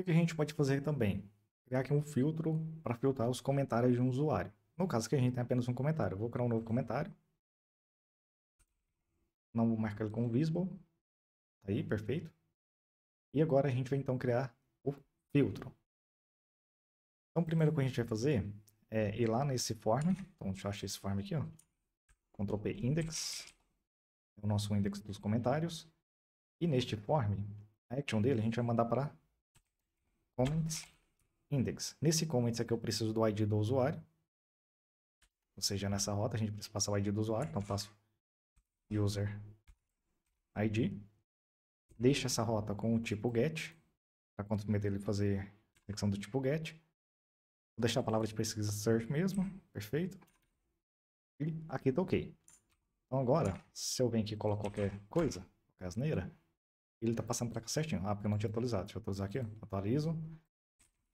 O que a gente pode fazer também? Criar aqui um filtro para filtrar os comentários de um usuário. No caso que a gente tem apenas um comentário, eu vou criar um novo comentário. Não vou marcar ele como visible. Tá aí, perfeito. E agora a gente vai então criar o filtro. Então, primeiro que a gente vai fazer é ir lá nesse form. Então, deixa eu achar esse form aqui, ó. Ctrl P index. É o nosso index dos comentários. E neste form, a action dele a gente vai mandar para comments index. Nesse comments aqui eu preciso do ID do usuário. Ou seja, nessa rota a gente precisa passar o ID do usuário. Então passo user ID. Deixa essa rota com o tipo get. Para quando meter ele fazer secção do tipo get. Vou deixar a palavra de pesquisa search mesmo. Perfeito. E aqui tá ok. Então agora, se eu venho aqui e coloco qualquer coisa, qualquer asneira, ele tá passando pra cá certinho. Ah, porque eu não tinha atualizado. Deixa eu atualizar aqui, ó. Atualizo.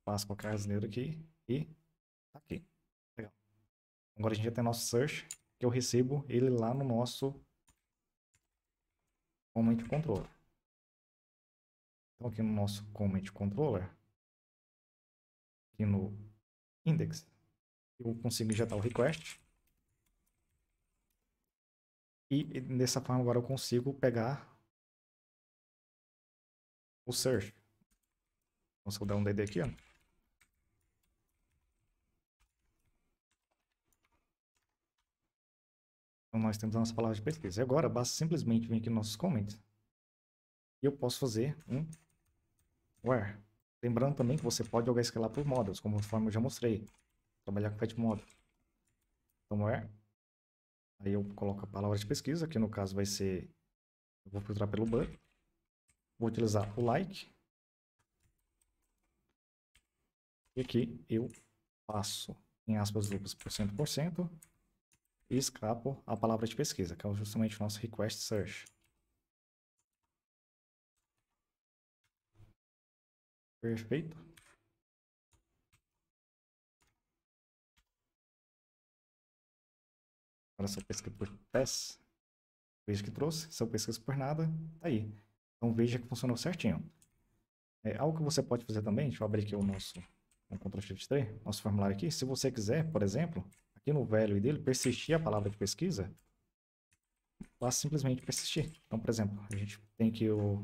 Passo qualquer asneiro aqui e tá aqui. Legal. Agora a gente já tem nosso search, que eu recebo ele lá no nosso comment controller. Então aqui no nosso comment controller, aqui no index, eu consigo injetar o request. E nessa forma agora eu consigo pegar o search. Então, se eu dar um DD aqui, ó. Então, nós temos a nossa palavra de pesquisa. E agora, basta simplesmente vir aqui nos nossos comments. E eu posso fazer um where. Lembrando também que você pode jogar escalar por models, como forma eu já mostrei. Trabalhar com pet model. Então, where. Aí eu coloco a palavra de pesquisa, que no caso vai ser... Eu vou filtrar pelo banco. Vou utilizar o like. E aqui eu passo, em aspas duplas, por cento por cento. E escapo a palavra de pesquisa, que é justamente o nosso request search. Perfeito. Agora se eu pesquisa por PES, vejo que trouxe. Se eu pesquisar por nada, tá aí. Então veja que funcionou certinho. É, algo que você pode fazer também, deixa eu abrir aqui o nosso um Ctrl Shift 3, nosso formulário aqui. Se você quiser, por exemplo, aqui no value dele, persistir a palavra de pesquisa, basta simplesmente persistir. Então, por exemplo, a gente tem que o...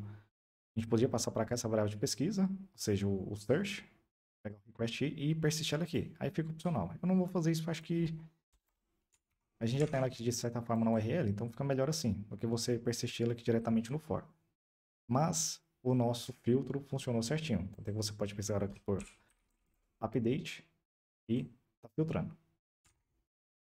A gente podia passar para cá essa variável de pesquisa, ou seja, o, o search, pegar o request e persistir ela aqui. Aí fica opcional. Eu não vou fazer isso, acho que a gente já tem ela aqui de certa forma na URL, então fica melhor assim, do que você persistir ela aqui diretamente no for mas o nosso filtro funcionou certinho. Então, você pode pesquisar aqui por update e está filtrando.